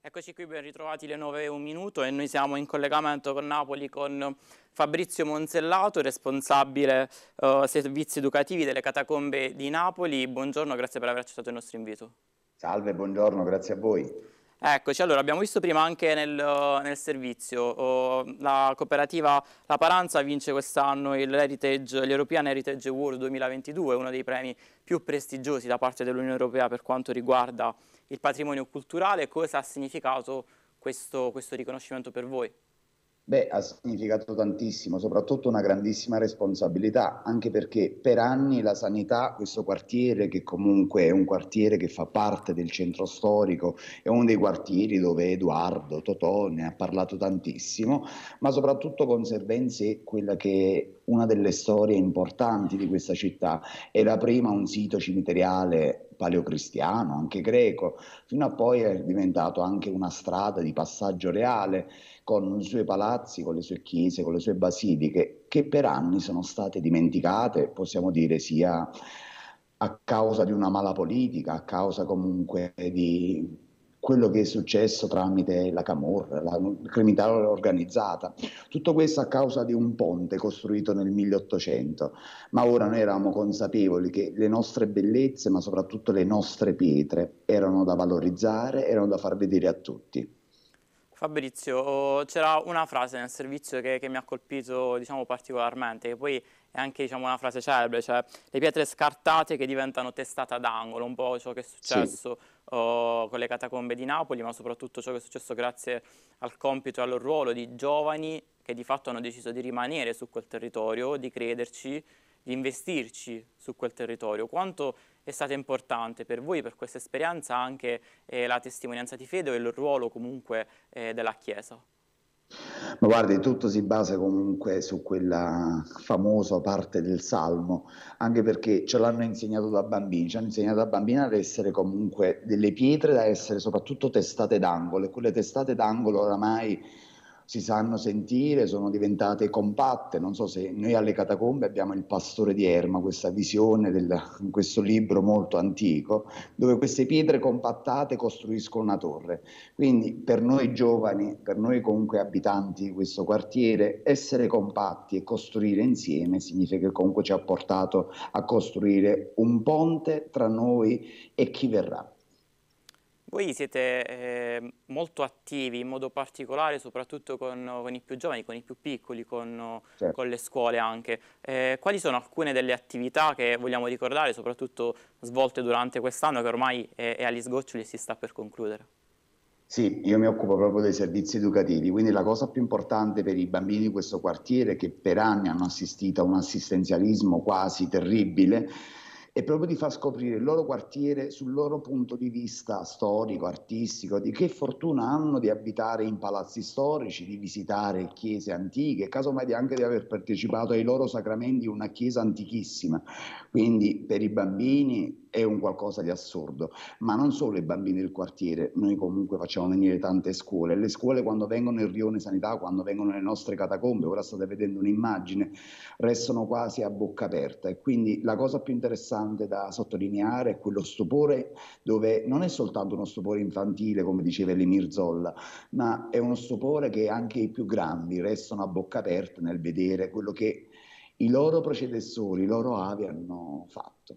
Eccoci qui, ben ritrovati le 9 e un minuto e noi siamo in collegamento con Napoli con Fabrizio Monzellato, responsabile uh, servizi educativi delle catacombe di Napoli. Buongiorno, grazie per aver accettato il nostro invito. Salve, buongiorno, grazie a voi. Eccoci, allora abbiamo visto prima anche nel, nel servizio, uh, la cooperativa La Paranza vince quest'anno l'European Heritage Award 2022, uno dei premi più prestigiosi da parte dell'Unione Europea per quanto riguarda il patrimonio culturale, cosa ha significato questo, questo riconoscimento per voi? Beh, ha significato tantissimo, soprattutto una grandissima responsabilità, anche perché per anni la sanità, questo quartiere che comunque è un quartiere che fa parte del centro storico, è uno dei quartieri dove Edoardo Totò ne ha parlato tantissimo, ma soprattutto conserva in sé quella che una delle storie importanti di questa città. È la prima un sito cimiteriale paleocristiano, anche greco, fino a poi è diventato anche una strada di passaggio reale con i suoi palazzi, con le sue chiese, con le sue basiliche, che per anni sono state dimenticate, possiamo dire sia a causa di una mala politica, a causa comunque di quello che è successo tramite la Camorra, la criminalità organizzata. Tutto questo a causa di un ponte costruito nel 1800, ma ora noi eravamo consapevoli che le nostre bellezze, ma soprattutto le nostre pietre, erano da valorizzare, erano da far vedere a tutti. Fabrizio, c'era una frase nel servizio che, che mi ha colpito diciamo, particolarmente, che poi è anche diciamo, una frase celebre, cioè le pietre scartate che diventano testate ad angolo, un po' ciò che è successo sì. uh, con le catacombe di Napoli, ma soprattutto ciò che è successo grazie al compito e al ruolo di giovani che di fatto hanno deciso di rimanere su quel territorio, di crederci, di investirci su quel territorio. Quanto è stata importante per voi, per questa esperienza, anche eh, la testimonianza di fede o il ruolo comunque eh, della Chiesa? Ma guardi, tutto si basa comunque su quella famosa parte del Salmo, anche perché ce l'hanno insegnato da bambini, ci hanno insegnato da bambini ad essere comunque delle pietre, da essere soprattutto testate d'angolo, e quelle testate d'angolo oramai si sanno sentire, sono diventate compatte. Non so se noi alle catacombe abbiamo il pastore di Erma, questa visione del, in questo libro molto antico, dove queste pietre compattate costruiscono una torre. Quindi per noi giovani, per noi comunque abitanti di questo quartiere, essere compatti e costruire insieme significa che comunque ci ha portato a costruire un ponte tra noi e chi verrà. Voi siete eh, molto attivi in modo particolare soprattutto con, con, i più giovani, con i più piccoli, con, certo. con le scuole anche. Eh, quali sono alcune delle attività che vogliamo ricordare, soprattutto svolte durante quest'anno che ormai è, è agli sgoccioli e si sta per concludere? Sì, io mi occupo proprio dei servizi educativi, quindi la cosa più importante per i bambini di questo quartiere che per anni hanno assistito a un assistenzialismo quasi terribile e proprio di far scoprire il loro quartiere sul loro punto di vista storico, artistico, di che fortuna hanno di abitare in palazzi storici, di visitare chiese antiche, casomai anche di aver partecipato ai loro sacramenti una chiesa antichissima. Quindi per i bambini è un qualcosa di assurdo, ma non solo i bambini del quartiere, noi comunque facciamo venire tante scuole, le scuole quando vengono in Rione Sanità, quando vengono nelle nostre catacombe, ora state vedendo un'immagine, restano quasi a bocca aperta e quindi la cosa più interessante importante da sottolineare è quello stupore dove non è soltanto uno stupore infantile, come diceva Elimir Zolla, ma è uno stupore che anche i più grandi restano a bocca aperta nel vedere quello che i loro predecessori, i loro avi hanno fatto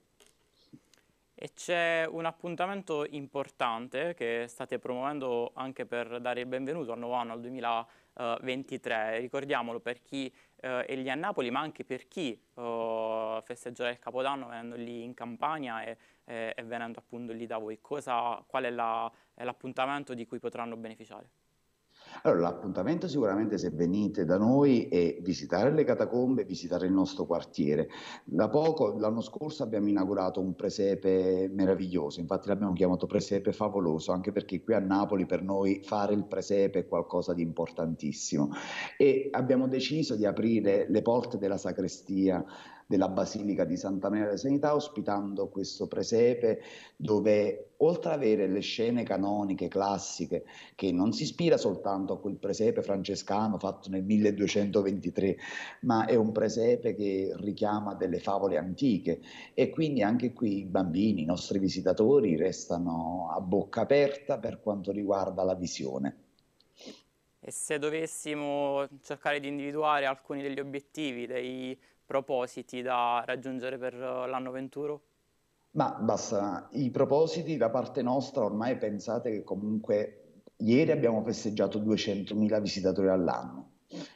e c'è un appuntamento importante che state promuovendo anche per dare il benvenuto al nuovo anno, al 2023. Ricordiamolo per chi eh, è lì a Napoli, ma anche per chi eh, festeggerà il Capodanno venendo lì in campagna e, e, eh, e venendo appunto lì da voi. Cosa, qual è l'appuntamento la, di cui potranno beneficiare? Allora, l'appuntamento sicuramente se venite da noi è visitare le catacombe, visitare il nostro quartiere. Da poco, l'anno scorso, abbiamo inaugurato un presepe meraviglioso, infatti l'abbiamo chiamato presepe favoloso, anche perché qui a Napoli per noi fare il presepe è qualcosa di importantissimo. E abbiamo deciso di aprire le porte della sacrestia della Basilica di Santa Maria della Sanità, ospitando questo presepe dove oltre ad avere le scene canoniche classiche, che non si ispira soltanto a quel presepe francescano fatto nel 1223, ma è un presepe che richiama delle favole antiche e quindi anche qui i bambini, i nostri visitatori, restano a bocca aperta per quanto riguarda la visione. E se dovessimo cercare di individuare alcuni degli obiettivi, dei propositi da raggiungere per eh, l'anno 21? Ma basta, i propositi da parte nostra ormai pensate che comunque ieri abbiamo festeggiato 200.000 visitatori all'anno,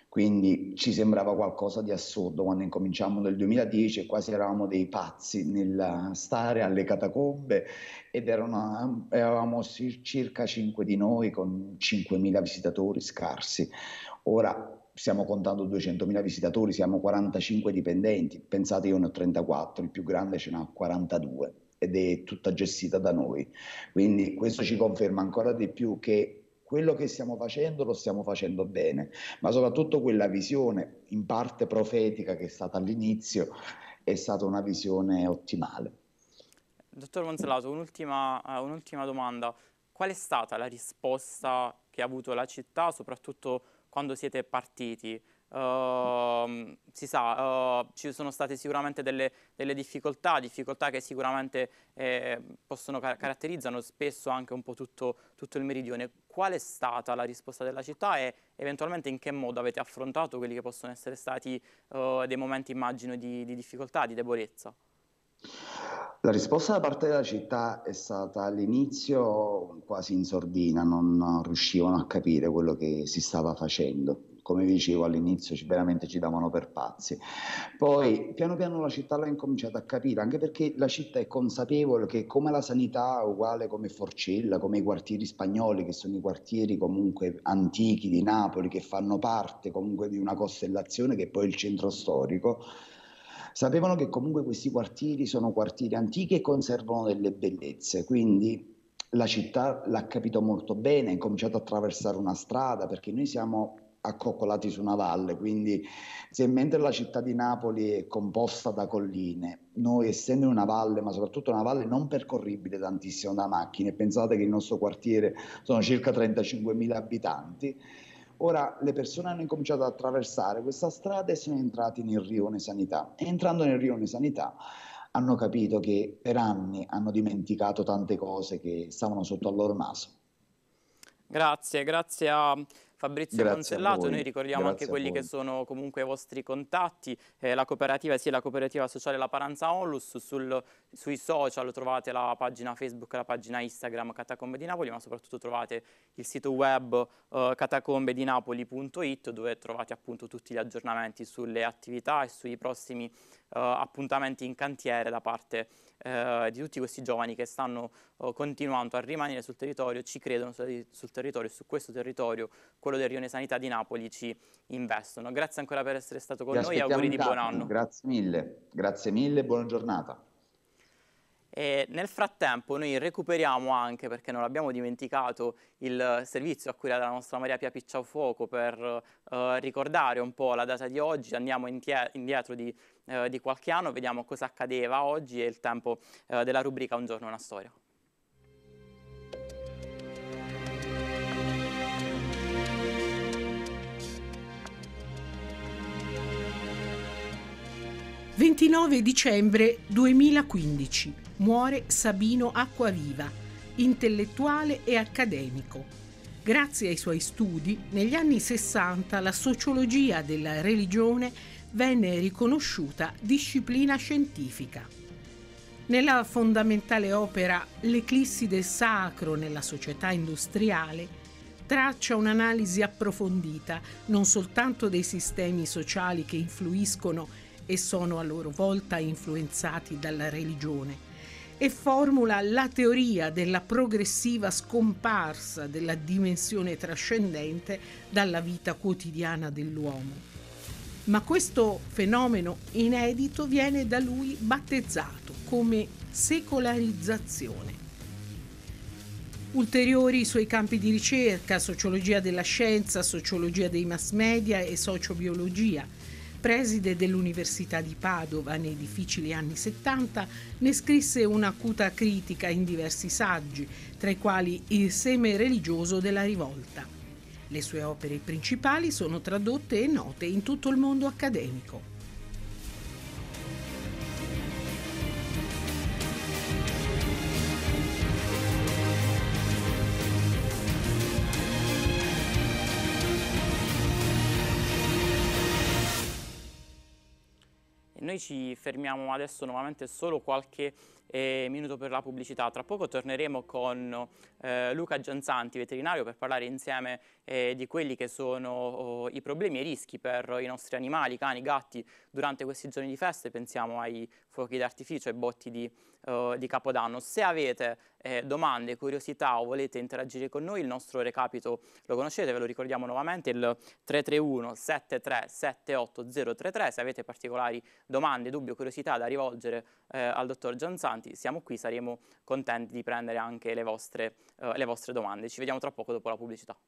quindi ci sembrava qualcosa di assurdo quando incominciamo nel 2010 e quasi eravamo dei pazzi nel stare alle catacombe ed una, eravamo circa 5 di noi con 5.000 visitatori scarsi. Ora stiamo contando 200.000 visitatori, siamo 45 dipendenti, pensate io ne ho 34, il più grande ce n'ha 42 ed è tutta gestita da noi. Quindi questo ci conferma ancora di più che quello che stiamo facendo lo stiamo facendo bene, ma soprattutto quella visione in parte profetica che è stata all'inizio è stata una visione ottimale. Dottor Monsalato, un'ultima, eh, un'ultima domanda. Qual è stata la risposta che ha avuto la città, soprattutto quando siete partiti? Uh, si sa, uh, ci sono state sicuramente delle, delle difficoltà, difficoltà che sicuramente eh, possono car caratterizzano spesso anche un po' tutto, tutto, il meridione. Qual è stata la risposta della città e eventualmente in che modo avete affrontato quelli che possono essere stati uh, dei momenti, immagino, di, di difficoltà, di debolezza? La risposta da parte della città è stata all'inizio quasi in sordina, non riuscivano a capire quello che si stava facendo. Come vi dicevo all'inizio ci, veramente ci davano per pazzi. Poi piano piano la città l'ha incominciata a capire, anche perché la città è consapevole che come la sanità, uguale come Forcella, come i quartieri spagnoli, che sono i quartieri comunque antichi di Napoli, che fanno parte comunque di una costellazione che è poi il centro storico, sapevano che comunque questi quartieri sono quartieri antichi e conservano delle bellezze, quindi la città l'ha capito molto bene, ha incominciato a attraversare una strada perché noi siamo accoccolati su una valle, quindi se mentre la città di Napoli è composta da colline, noi essendo in una valle, ma soprattutto una valle non percorribile tantissimo da macchine, pensate che il nostro quartiere sono circa 35.000 abitanti, Ora le persone hanno incominciato ad attraversare questa strada e sono entrati nel rione sanità. entrando nel rione sanità hanno capito che per anni hanno dimenticato tante cose che stavano sotto al loro naso. Grazie, grazie a Fabrizio Grazie Cancellato, noi ricordiamo Grazie anche quelli che sono comunque i vostri contatti, eh, la cooperativa, sì, la cooperativa sociale La Paranza Onlus, sul, sui social trovate la pagina Facebook, la pagina Instagram Catacombe di Napoli, ma soprattutto trovate il sito web eh, catacombedinapoli.it dove trovate appunto tutti gli aggiornamenti sulle attività e sui prossimi Uh, appuntamenti in cantiere da parte eh, di tutti questi giovani che stanno eh, continuando a rimanere sul territorio, ci credono sul territorio, su questo territorio quello del Rione Sanità di Napoli ci investono. Grazie ancora per essere stato con noi e auguri di buon anno. Grazie mille, grazie mille, buona giornata. E nel frattempo noi recuperiamo anche, perché non abbiamo dimenticato, il servizio a cui la nostra Maria Pia Picciafuoco per eh, ricordare un po' la data di oggi. Andiamo indietro di, eh, di, qualche anno, vediamo cosa accadeva oggi e il tempo eh, della rubrica Un giorno una storia. 29 dicembre 2015 muore Sabino Acquaviva, intellettuale e accademico. Grazie ai suoi studi, negli anni 60 la sociologia della religione venne riconosciuta disciplina scientifica. Nella fondamentale opera L'eclissi del sacro nella società industriale, traccia un'analisi approfondita non soltanto dei sistemi sociali che influiscono e sono a loro volta influenzati dalla religione e formula la teoria della progressiva scomparsa della dimensione trascendente dalla vita quotidiana dell'uomo. Ma questo fenomeno inedito viene da lui battezzato come secolarizzazione. Ulteriori suoi campi di ricerca, sociologia della scienza, sociologia dei mass media e sociobiologia, Preside dell'Università di Padova nei difficili anni 70, ne scrisse un'acuta critica in diversi saggi, tra i quali Il seme religioso della rivolta. Le sue opere principali sono tradotte e note in tutto il mondo accademico. Noi ci fermiamo adesso nuovamente solo qualche eh, minuto per la pubblicità. Tra poco torneremo con eh, Luca Gianzanti, veterinario, per parlare insieme eh, di quelli che sono oh, i problemi e i rischi per i nostri animali, cani, gatti, durante questi giorni di feste. Pensiamo ai fuochi d'artificio e botti di, uh, di Capodanno. Se avete eh, domande, curiosità o volete interagire con noi, il nostro recapito lo conoscete, ve lo ricordiamo nuovamente, il 331 7378033. Se avete particolari domande, dubbi o curiosità da rivolgere eh, al dottor Gianzanti, siamo qui, saremo contenti di prendere anche le vostre, eh, le vostre domande. Ci vediamo tra poco dopo la pubblicità.